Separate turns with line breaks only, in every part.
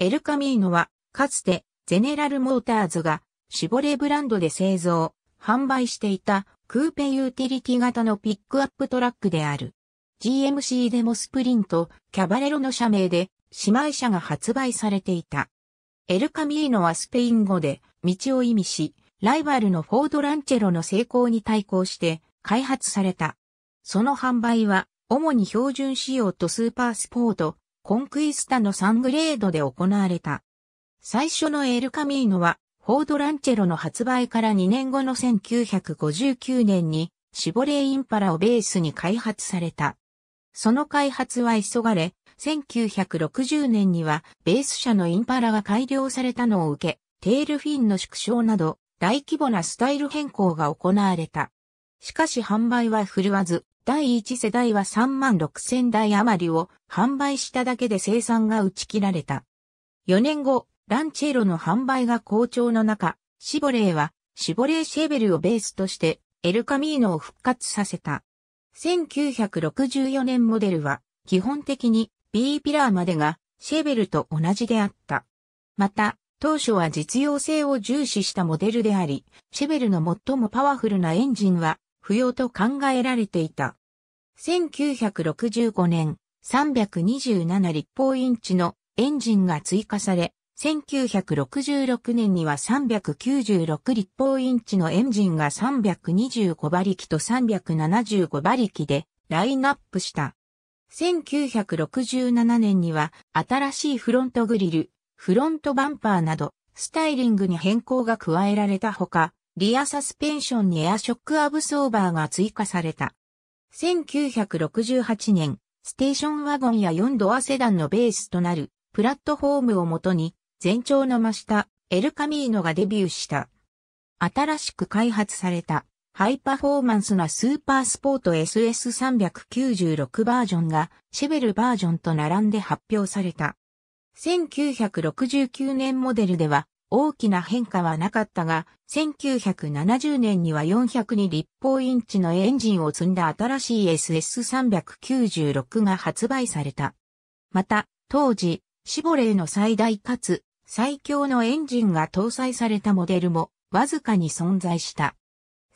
エルカミーノは、かつて、ゼネラルモーターズが、シボレブランドで製造、販売していた、クーペユーティリティ型のピックアップトラックである。GMC デモスプリント、キャバレロの社名で、姉妹車が発売されていた。エルカミーノはスペイン語で、道を意味し、ライバルのフォードランチェロの成功に対抗して、開発された。その販売は、主に標準仕様とスーパースポート、コンクイスタの3グレードで行われた。最初のエルカミーノは、フォードランチェロの発売から2年後の1959年に、シボレーインパラをベースに開発された。その開発は急がれ、1960年にはベース車のインパラが改良されたのを受け、テールフィンの縮小など大規模なスタイル変更が行われた。しかし販売は振るわず、第1世代は3万6千台余りを販売しただけで生産が打ち切られた。4年後、ランチェロの販売が好調の中、シボレーはシボレーシェベルをベースとしてエルカミーノを復活させた。1964年モデルは基本的に B ピラーまでがシェベルと同じであった。また、当初は実用性を重視したモデルであり、シェベルの最もパワフルなエンジンは不要と考えられていた。1965年327立方インチのエンジンが追加され、1966年には396立方インチのエンジンが325馬力と375馬力でラインナップした。1967年には新しいフロントグリル、フロントバンパーなどスタイリングに変更が加えられたほか、リアサスペンションにエアショックアブソーバーが追加された。1968年、ステーションワゴンや4ドアセダンのベースとなるプラットフォームをもとに、全長の増したエルカミーノがデビューした。新しく開発されたハイパフォーマンスなスーパースポート SS396 バージョンがシェベルバージョンと並んで発表された。1969年モデルでは大きな変化はなかったが、1970年には4 0 2に立方インチのエンジンを積んだ新しい SS396 が発売された。また、当時、シボレーの最大かつ最強のエンジンが搭載されたモデルもわずかに存在した。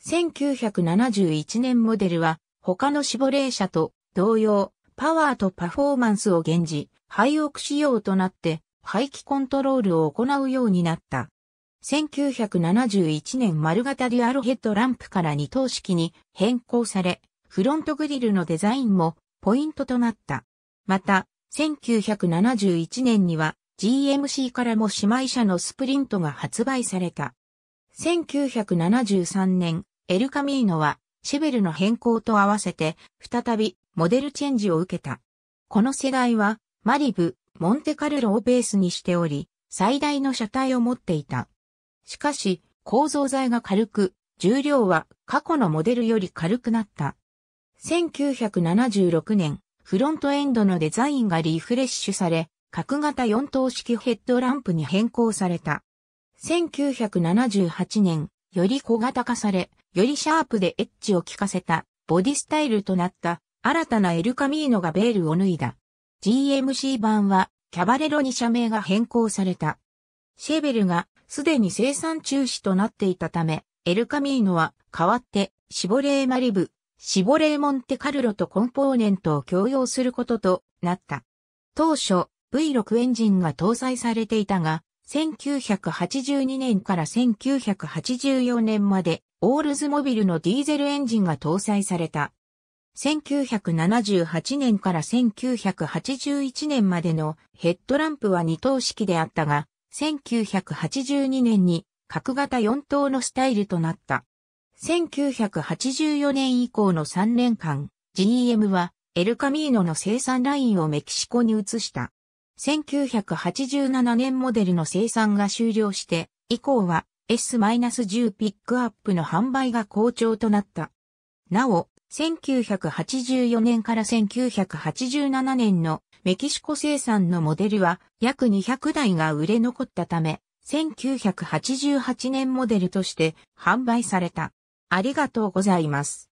1971年モデルは他のシボレー車と同様、パワーとパフォーマンスを減じ、廃屋仕様となって排気コントロールを行うようになった。1971年丸型デュアルヘッドランプから二等式に変更され、フロントグリルのデザインもポイントとなった。また、1971年には GMC からも姉妹車のスプリントが発売された。1973年、エルカミーノはシェベルの変更と合わせて再びモデルチェンジを受けた。この世代はマリブ、モンテカルロをベースにしており、最大の車体を持っていた。しかし、構造材が軽く、重量は過去のモデルより軽くなった。1976年、フロントエンドのデザインがリフレッシュされ、角型4等式ヘッドランプに変更された。1978年、より小型化され、よりシャープでエッジを効かせたボディスタイルとなった新たなエルカミーノがベールを脱いだ。GMC 版はキャバレロに社名が変更された。シェベルがすでに生産中止となっていたため、エルカミーノは代わってシボレーマリブ、シボレーモンテカルロとコンポーネントを共用することとなった。当初 V6 エンジンが搭載されていたが、1982年から1984年までオールズモビルのディーゼルエンジンが搭載された。1978年から1981年までのヘッドランプは2等式であったが、1982年に角型4等のスタイルとなった。1984年以降の3年間、GM はエルカミーノの生産ラインをメキシコに移した。1987年モデルの生産が終了して、以降は S-10 ピックアップの販売が好調となった。なお、1984年から1987年のメキシコ生産のモデルは約200台が売れ残ったため、1988年モデルとして販売された。ありがとうございます。